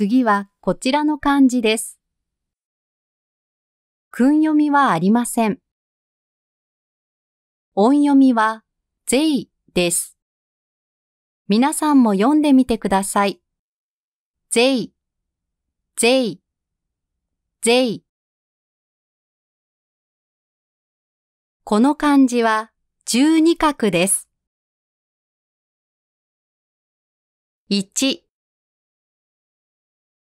次はこちらの漢字です。訓読みはありません。音読みは、ぜいです。皆さんも読んでみてください。ぜい、ぜい、ぜい。この漢字は十二画です。1、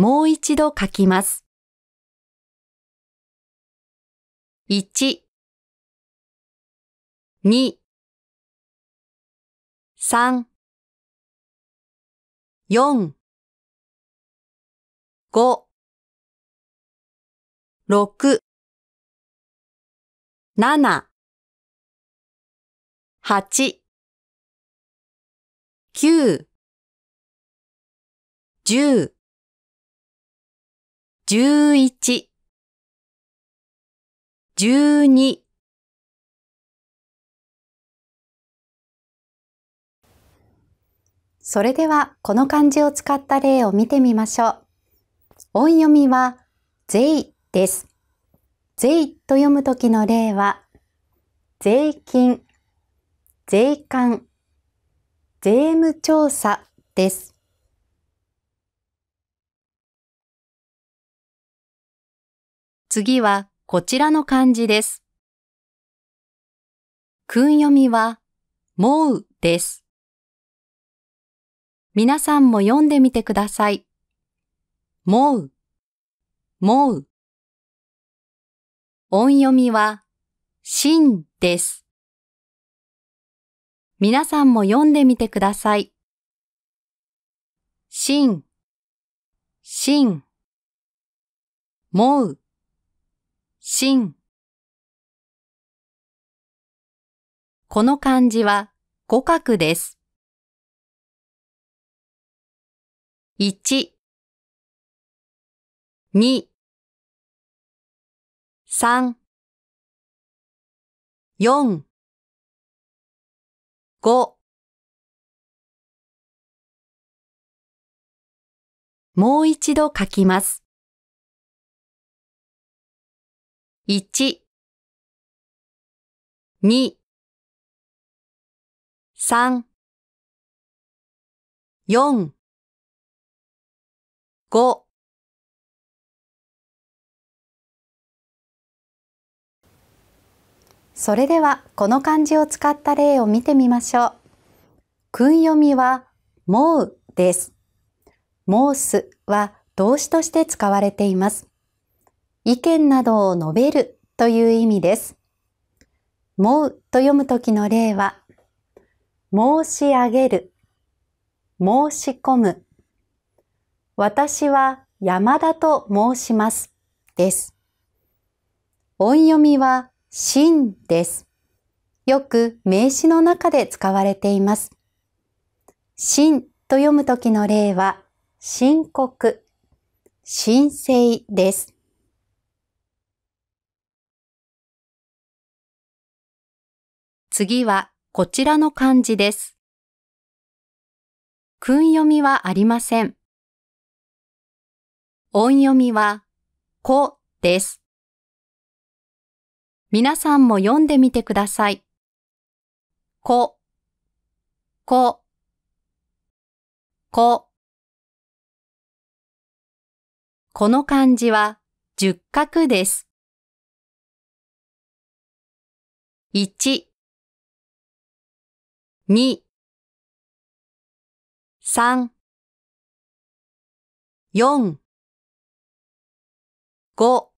もう一度書きます。1、2、3、4、5、6、7、8、9、10、11 12それではこの漢字を使った例を見てみましょう。音読みは税です。税と読むときの例は税金、税関、税務調査です。次はこちらの漢字です。訓読みは、もうです。皆さんも読んでみてください。もう、もう。音読みは、しんです。皆さんも読んでみてください。しん、しん、もう。真この漢字は五角です。一、二、三、四、五。もう一度書きます。1 2 3 4 5それではこの漢字を使った例を見てみましょう。訓読みは、もうです。もうすは動詞として使われています。意見などを述べるという意味です。もうと読むときの例は、申し上げる、申し込む、私は山田と申しますです。音読みは、しんです。よく名詞の中で使われています。しんと読むときの例は、申告、申請です。次はこちらの漢字です。訓読みはありません。音読みは、こです。皆さんも読んでみてください。こ、こ、こ。この漢字は、十角です。1、2 3 4 5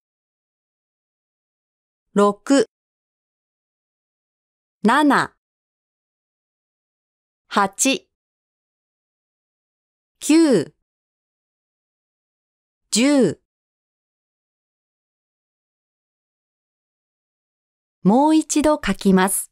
6 7 8 9 10もう一度書きます。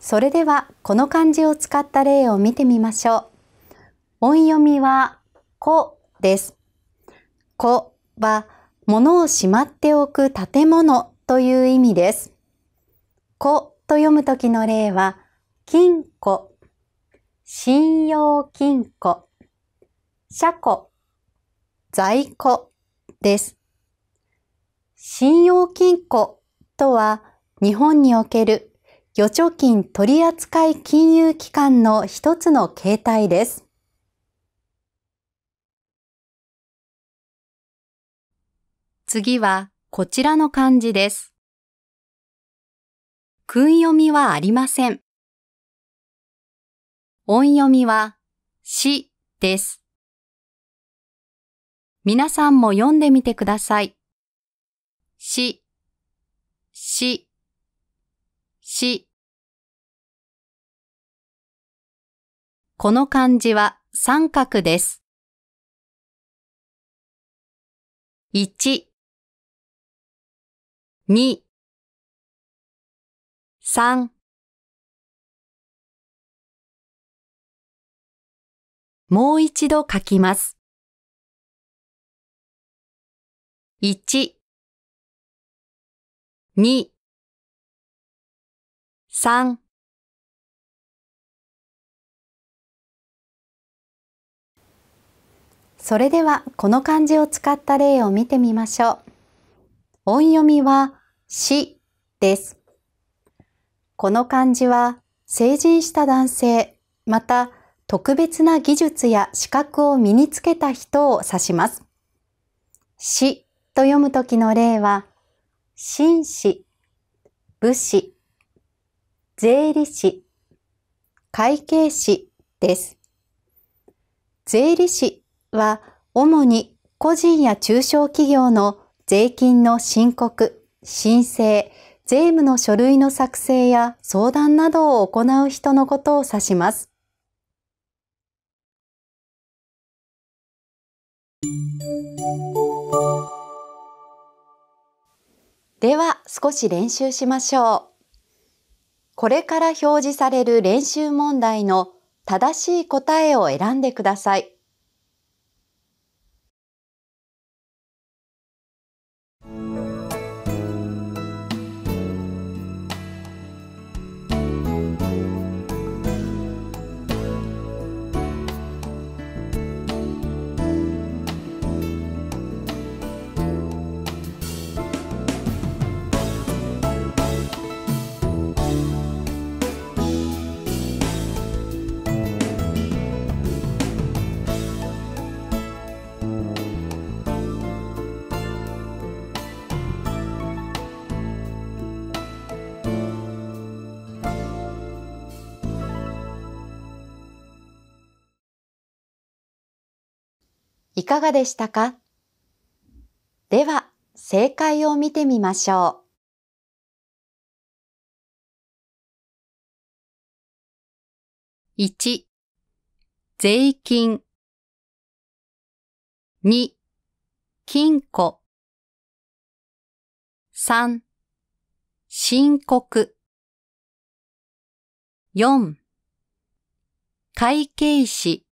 それではこの漢字を使った例を見てみましょう。音読みはこです。こは物をしまっておく建物という意味です。こと読むときの例は金庫、信用金庫、車庫、在庫です。信用金庫とは日本における預貯金取扱金融機関の一つの形態です。次はこちらの漢字です。訓読みはありません。音読みはしです。皆さんも読んでみてください。し、し、し。この漢字は三角です。1、2、3。もう一度書きます。1、2、3それではこの漢字を使った例を見てみましょう。音読みは死です。この漢字は成人した男性、また特別な技術や資格を身につけた人を指します。死と読むときの例は、紳士、武士、税理士、会計士です。税理士は主に個人や中小企業の税金の申告、申請、税務の書類の作成や相談などを行う人のことを指します。では少し練習しましょう。これから表示される練習問題の正しい答えを選んでください。いかがでしたかでは、正解を見てみましょう。1税金2金庫3申告4会計士